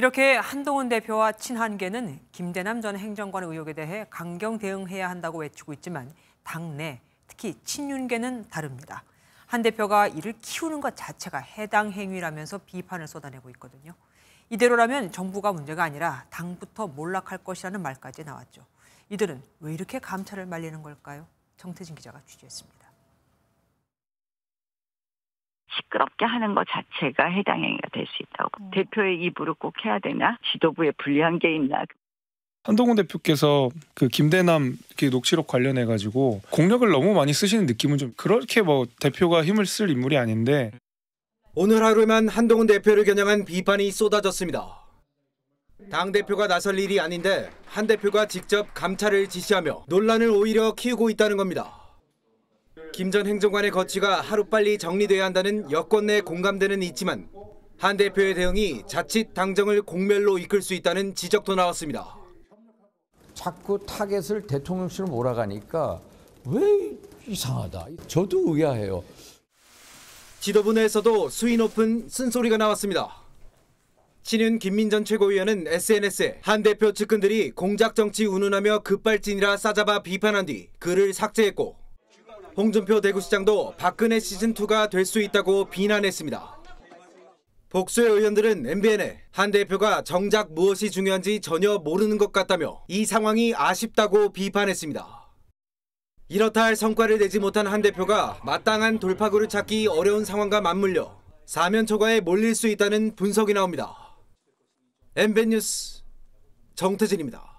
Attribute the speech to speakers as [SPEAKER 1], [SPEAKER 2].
[SPEAKER 1] 이렇게 한동훈 대표와 친한계는 김대남 전 행정관 의혹에 대해 강경 대응해야 한다고 외치고 있지만 당내 특히 친윤계는 다릅니다. 한 대표가 이를 키우는 것 자체가 해당 행위라면서 비판을 쏟아내고 있거든요. 이대로라면 정부가 문제가 아니라 당부터 몰락할 것이라는 말까지 나왔죠. 이들은 왜 이렇게 감찰을 말리는 걸까요? 정태진 기자가 취재했습니다.
[SPEAKER 2] 시끄럽게 하는 것 자체가 해당 행위가 될 수 있다고. 음. 대표의 입으로 꼭 해야 되나? 지도부에 불리한 게 있나?
[SPEAKER 3] 한동훈 대표께서 그 김대남 녹취록 관련해 가지고 공력을 너무 많이 쓰시는 느낌은 좀 그렇게 뭐 대표가
[SPEAKER 4] 힘을 쓸 인물이 아닌데 오늘 하루에만 한동훈 대표를 겨냥한 비판이 쏟아졌습니다. 당 대표가 나설 일이 아닌데 한 대표가 직접 감찰을 지시하며 논란을 오히려 키우고 있다는 겁니다. 김전 행정관의 거취가 하루빨리 정리돼야 한다는 여권 내 공감대는 있지만 한 대표의 대응이 자칫 당정을 공멸로 이끌 수 있다는 지적도 나왔습니다. 자꾸 타겟을 대통령실로 몰아가니까 왜 이상하다. 저도 의아해요. 지도부 내에서도 수위 높은 쓴소리가 나왔습니다. 친윤 김민전 최고위원은 SNS에 한 대표 측근들이 공작 정치 운운하며 급발진이라 싸잡아 비판한 뒤 글을 삭제했고 홍준표 대구시장도 박근혜 시즌2가 될 수 있다고 비난했습니다. 복수의 의원들은 MBN에 한 대표가 정작 무엇이 중요한지 전혀 모르는 것 같다며 이 상황이 아쉽다고 비판했습니다. 이렇다 할 성과를 내지 못한 한 대표가 마땅한 돌파구를 찾기 어려운 상황과 맞물려 사면 초과에 몰릴 수 있다는 분석이 나옵니다. MBN 뉴스 정태진입니다.